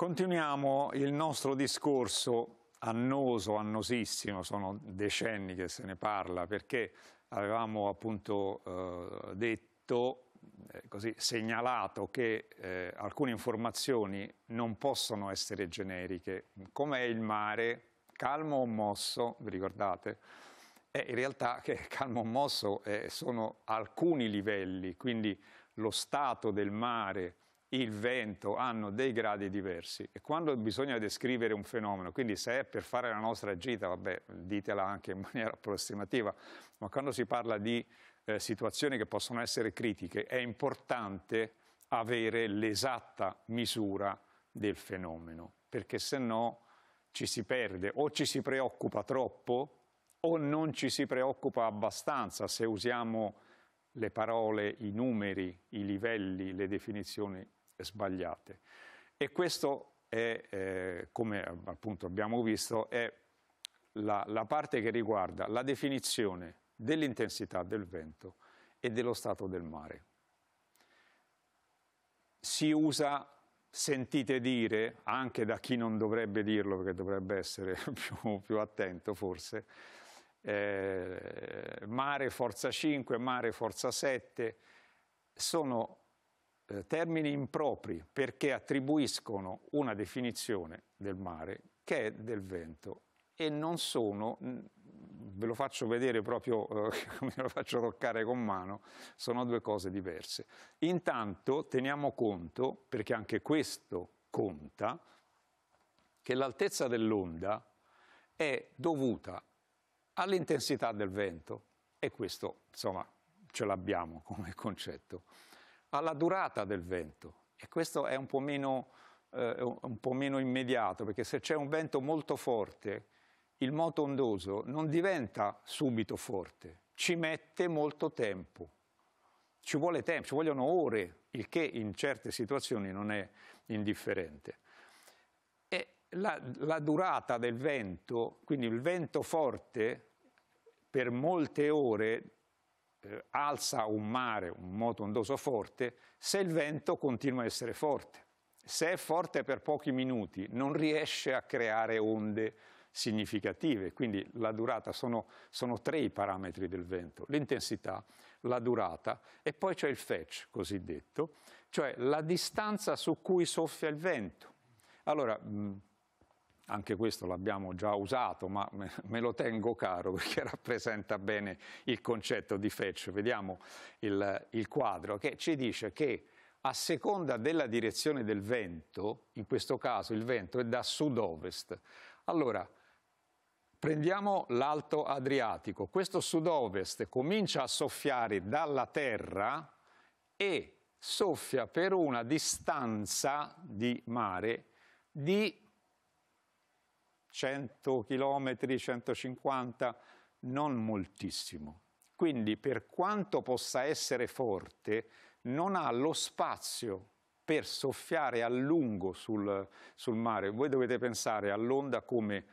Continuiamo il nostro discorso annoso, annosissimo, sono decenni che se ne parla, perché avevamo appunto eh, detto, eh, così, segnalato che eh, alcune informazioni non possono essere generiche. come è il mare? Calmo o mosso? Vi ricordate? Eh, in realtà che calmo o mosso eh, sono alcuni livelli, quindi lo stato del mare, il vento hanno dei gradi diversi e quando bisogna descrivere un fenomeno, quindi se è per fare la nostra gita, vabbè, ditela anche in maniera approssimativa, ma quando si parla di eh, situazioni che possono essere critiche, è importante avere l'esatta misura del fenomeno, perché se no ci si perde o ci si preoccupa troppo o non ci si preoccupa abbastanza se usiamo le parole, i numeri, i livelli, le definizioni sbagliate. E questo è, eh, come appunto abbiamo visto, è la, la parte che riguarda la definizione dell'intensità del vento e dello stato del mare. Si usa sentite dire, anche da chi non dovrebbe dirlo perché dovrebbe essere più, più attento forse, eh, mare forza 5, mare forza 7, sono eh, termini impropri perché attribuiscono una definizione del mare che è del vento e non sono, mm, ve lo faccio vedere proprio eh, lo faccio toccare con mano, sono due cose diverse. Intanto teniamo conto, perché anche questo conta, che l'altezza dell'onda è dovuta all'intensità del vento e questo insomma ce l'abbiamo come concetto alla durata del vento e questo è un po' meno, eh, un po meno immediato perché se c'è un vento molto forte il moto ondoso non diventa subito forte, ci mette molto tempo, ci vuole tempo, ci vogliono ore, il che in certe situazioni non è indifferente. E la, la durata del vento, quindi il vento forte per molte ore eh, alza un mare, un moto ondoso forte, se il vento continua a essere forte. Se è forte per pochi minuti non riesce a creare onde significative, quindi la durata, sono, sono tre i parametri del vento, l'intensità, la durata e poi c'è il fetch cosiddetto, cioè la distanza su cui soffia il vento. Allora, mh, anche questo l'abbiamo già usato, ma me lo tengo caro perché rappresenta bene il concetto di fetch. Vediamo il, il quadro che ci dice che a seconda della direzione del vento, in questo caso il vento è da sud-ovest. Allora, prendiamo l'Alto Adriatico, questo sud-ovest comincia a soffiare dalla terra e soffia per una distanza di mare di 100 km, 150, non moltissimo. Quindi per quanto possa essere forte, non ha lo spazio per soffiare a lungo sul, sul mare. Voi dovete pensare all'onda come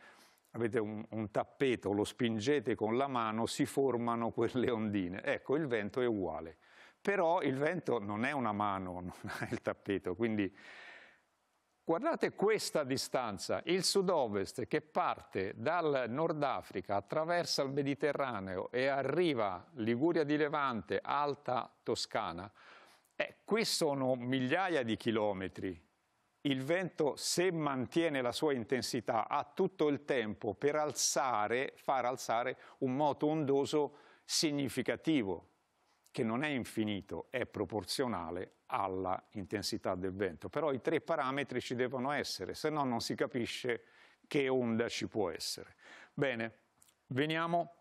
avete un, un, tappeto, lo spingete con la mano, si formano quelle ondine. Ecco, il vento è uguale. Però il vento non è una mano, non è il tappeto, quindi Guardate questa distanza, il sud-ovest che parte dal Nord Africa, attraversa il Mediterraneo e arriva Liguria di Levante, Alta Toscana. Eh, qui sono migliaia di chilometri. Il vento, se mantiene la sua intensità, ha tutto il tempo per alzare, far alzare un moto ondoso significativo che non è infinito, è proporzionale alla intensità del vento. Però i tre parametri ci devono essere, se no non si capisce che onda ci può essere. Bene, veniamo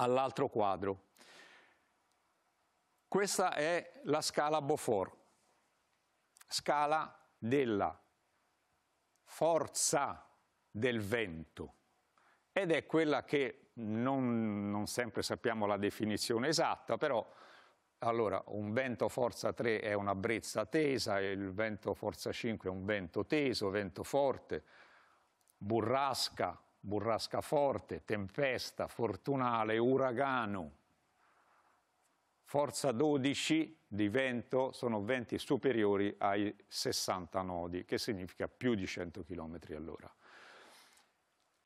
all'altro quadro. Questa è la scala Beaufort, scala della forza del vento ed è quella che non, non sempre sappiamo la definizione esatta, però allora, un vento forza 3 è una brezza tesa, il vento forza 5 è un vento teso, vento forte, burrasca, burrasca forte, tempesta, fortunale, uragano. Forza 12 di vento sono venti superiori ai 60 nodi, che significa più di 100 km all'ora.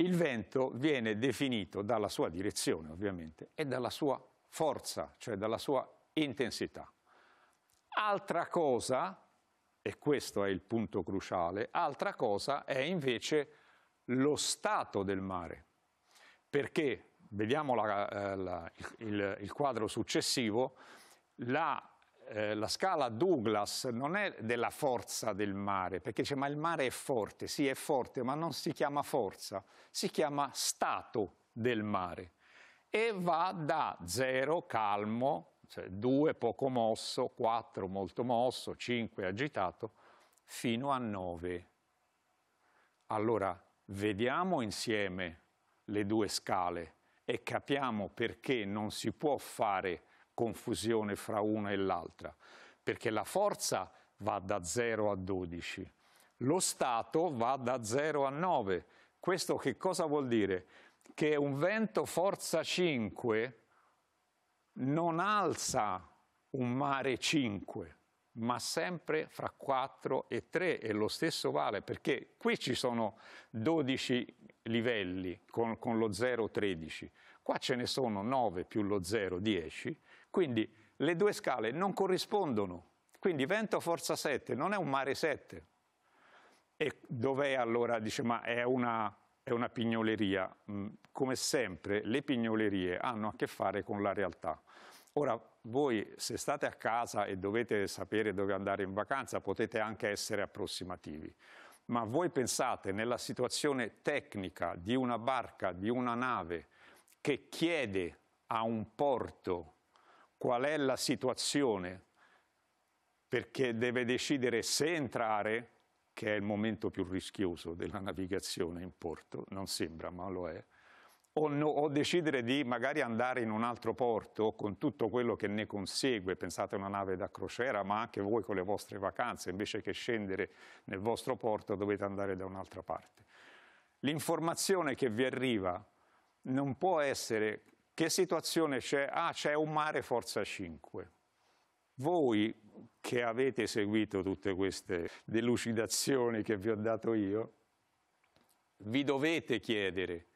Il vento viene definito dalla sua direzione, ovviamente, e dalla sua forza, cioè dalla sua intensità. Altra cosa, e questo è il punto cruciale, altra cosa è invece lo stato del mare, perché, vediamo la, eh, la, il, il quadro successivo, la eh, la scala Douglas non è della forza del mare, perché dice ma il mare è forte, sì è forte, ma non si chiama forza, si chiama stato del mare e va da zero calmo, cioè due poco mosso, quattro molto mosso, cinque agitato, fino a nove. Allora vediamo insieme le due scale e capiamo perché non si può fare confusione fra una e l'altra, perché la forza va da 0 a 12, lo Stato va da 0 a 9. Questo che cosa vuol dire? Che un vento forza 5 non alza un mare 5, ma sempre fra 4 e 3 e lo stesso vale perché qui ci sono 12 livelli con, con lo 013. Qua ce ne sono 9 più lo 0, 10, quindi le due scale non corrispondono. Quindi vento forza 7 non è un mare 7. E dov'è allora? Dice, ma è una, è una pignoleria. Mm, come sempre, le pignolerie hanno a che fare con la realtà. Ora, voi se state a casa e dovete sapere dove andare in vacanza, potete anche essere approssimativi. Ma voi pensate nella situazione tecnica di una barca, di una nave, che chiede a un porto qual è la situazione perché deve decidere se entrare, che è il momento più rischioso della navigazione in porto, non sembra ma lo è, o, no, o, decidere di magari andare in un altro porto con tutto quello che ne consegue, pensate a una nave da crociera, ma anche voi con le vostre vacanze, invece che scendere nel vostro porto dovete andare da un'altra parte. L'informazione che vi arriva non può essere che situazione c'è? Ah, c'è un mare forza 5. Voi che avete seguito tutte queste delucidazioni che vi ho dato io, vi dovete chiedere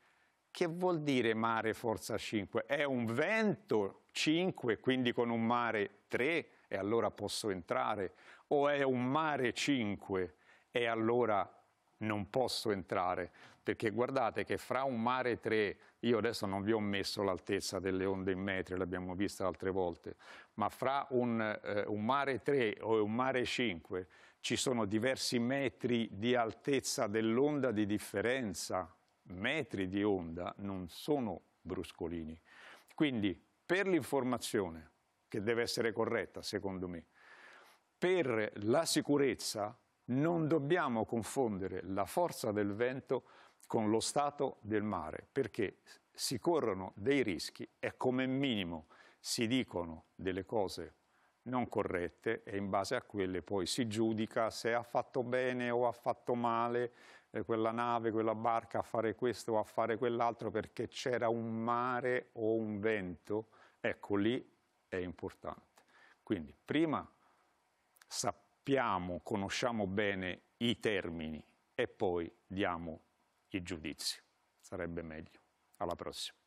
che vuol dire mare forza 5? È un vento 5, quindi con un mare 3 e allora posso entrare, o è un mare 5 e allora non posso entrare, perché guardate che fra un mare 3 io adesso non vi ho messo l'altezza delle onde in metri, l'abbiamo vista altre volte, ma fra un, eh, un mare 3 o un mare 5 ci sono diversi metri di altezza dell'onda di differenza, metri di onda non sono bruscolini. Quindi per l'informazione, che deve essere corretta secondo me, per la sicurezza non dobbiamo confondere la forza del vento con lo stato del mare, perché si corrono dei rischi e come minimo si dicono delle cose non corrette e in base a quelle poi si giudica se ha fatto bene o ha fatto male eh, quella nave, quella barca a fare questo o a fare quell'altro perché c'era un mare o un vento, ecco lì è importante. Quindi prima sappiamo sappiamo, conosciamo bene i termini e poi diamo i giudizi. Sarebbe meglio. Alla prossima.